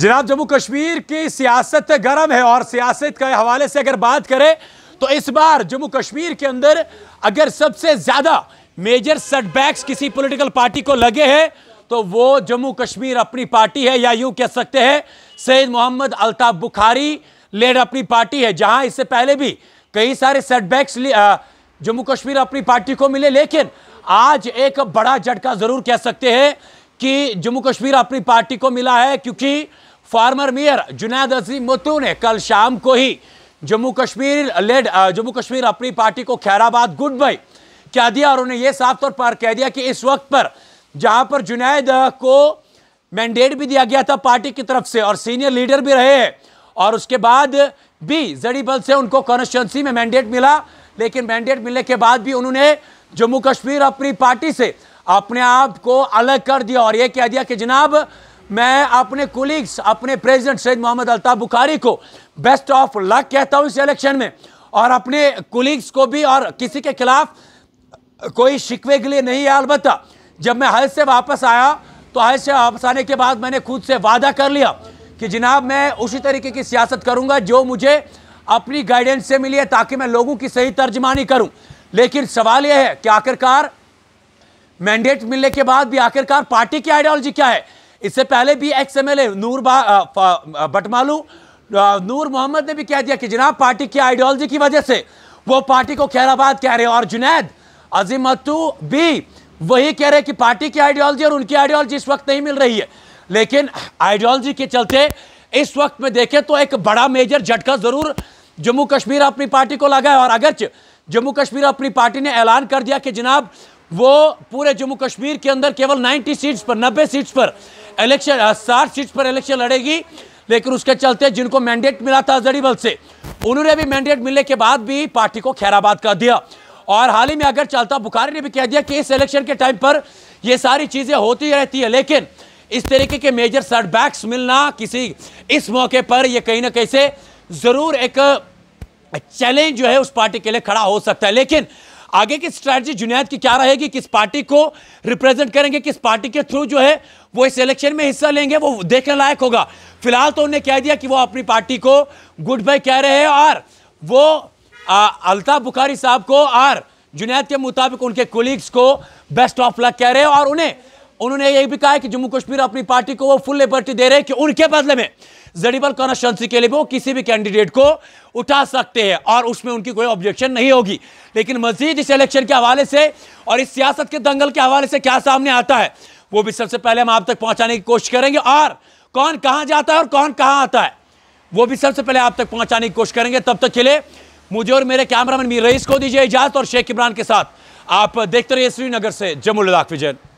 जनाब जम्मू कश्मीर की सियासत गर्म है और सियासत के हवाले से अगर बात करें तो इस बार जम्मू कश्मीर के अंदर अगर सबसे ज़्यादा मेजर सेटबैक्स किसी पॉलिटिकल पार्टी को लगे हैं तो वो जम्मू कश्मीर अपनी पार्टी है या यूं कह सकते हैं सैद मोहम्मद अलताफ़ बुखारी लेड अपनी पार्टी है जहां इससे पहले भी कई सारे सेटबैक्स जम्मू कश्मीर अपनी पार्टी को मिले लेकिन आज एक बड़ा झटका ज़रूर कह सकते हैं कि जम्मू कश्मीर अपनी पार्टी को मिला है क्योंकि फार्मर मेयर जुनैद अजीम मोतू ने कल शाम को ही जम्मू कश्मीर लेड जम्मू कश्मीर अपनी पार्टी को खैराबाद गुड बाई कह दिया और उन्हें यह साफ तौर पर कह दिया कि इस वक्त पर जहां पर जुनैद को मैंडेट भी दिया गया था पार्टी की तरफ से और सीनियर लीडर भी रहे और उसके बाद भी जड़ी बल से उनको कॉन्स्टिट्यूंसी में मैंडेट मिला लेकिन मैंडेट मिलने के बाद भी उन्होंने जम्मू कश्मीर अपनी पार्टी से अपने आप को अलग कर दिया और ये कह दिया कि जनाब मैं अपने कोलिग्स अपने प्रेसिडेंट सैद मोहम्मद अलताफ़ बुखारी को बेस्ट ऑफ लक कहता हूँ इस इलेक्शन में और अपने कोलिग्स को भी और किसी के खिलाफ कोई शिकवे के लिए नहीं है अलबत् जब मैं हज से वापस आया तो हज से वापस आने के बाद मैंने खुद से वादा कर लिया कि जनाब मैं उसी तरीके की सियासत करूँगा जो मुझे अपनी गाइडेंस से मिली है ताकि मैं लोगों की सही तर्जमानी करूँ लेकिन सवाल यह है कि आखिरकार मैंडेट मिलने के बाद भी आखिरकार पार्टी की आइडियोलॉजी क्या है इससे पहले भी एक्स एम नूर बटमालू नूर मोहम्मद ने भी कह दिया कि जनाब पार्टी की आइडियोलॉजी की वजह से वो पार्टी को खैराबाद कह रहे हैं और जुनेद अजीमतू भी वही कह रहे हैं कि पार्टी की आइडियोलॉजी और उनकी आइडियोलॉजी इस वक्त नहीं मिल रही है लेकिन आइडियोलॉजी के चलते इस वक्त में देखें तो एक बड़ा मेजर झटका जरूर जम्मू कश्मीर अपनी पार्टी को लगा है और अगर जम्मू कश्मीर अपनी पार्टी ने ऐलान कर दिया कि जनाब वो पूरे जम्मू कश्मीर के अंदर केवल 90 सीट्स पर 90 सीट्स पर इलेक्शन साठ सीट्स पर इलेक्शन लड़ेगी लेकिन उसके चलते जिनको मैंडेट मिला था जड़ीबल से उन्होंने भी मैंडेट मिलने के बाद भी पार्टी को खैराबाद कर दिया और हाल ही में अगर चलता बुखारी ने भी कह दिया कि इस इलेक्शन के टाइम पर यह सारी चीज़ें होती रहती है लेकिन इस तरीके के मेजर सेटबैक्स मिलना किसी इस मौके पर यह कहीं ना कहीं से ज़रूर एक चैलेंज जो है उस पार्टी के लिए खड़ा हो सकता है लेकिन आगे की स्ट्रैटेजी जुनैद की क्या रहेगी किस पार्टी को रिप्रेजेंट करेंगे किस पार्टी के थ्रू जो है वो इस इलेक्शन में हिस्सा लेंगे वो देखने लायक होगा फिलहाल तो उन्होंने कह दिया कि वो अपनी पार्टी को गुड बाय कह रहे हैं और वो अल्ताफ बुखारी साहब को और जुनैद के मुताबिक उनके कोलीग्स को बेस्ट ऑफ लक कह रहे हैं और उन्हें उन्होंने ये भी कहा कि जम्मू कश्मीर अपनी पार्टी को वो फुल लिबर्टी दे रहे हैं कि उनके बदले में जडीबल कॉन्स्टिट्यूंसी के लिए वो किसी भी कैंडिडेट को उठा सकते हैं और उसमें उनकी कोई ऑब्जेक्शन नहीं होगी लेकिन मजीद इस इलेक्शन के हवाले से और इस सियासत के दंगल के हवाले से क्या सामने आता है वो भी सबसे पहले हम आप तक पहुंचाने की कोशिश करेंगे और कौन कहाँ जाता है और कौन कहाँ आता है वो भी सबसे पहले आप तक पहुंचाने की कोशिश करेंगे तब तक के लिए मुझे और मेरे कैमरामैन मीर रईस को दीजिए इजाजत और शेख इमरान के साथ आप देखते रहिए श्रीनगर से जम्मू लद्दाख विजय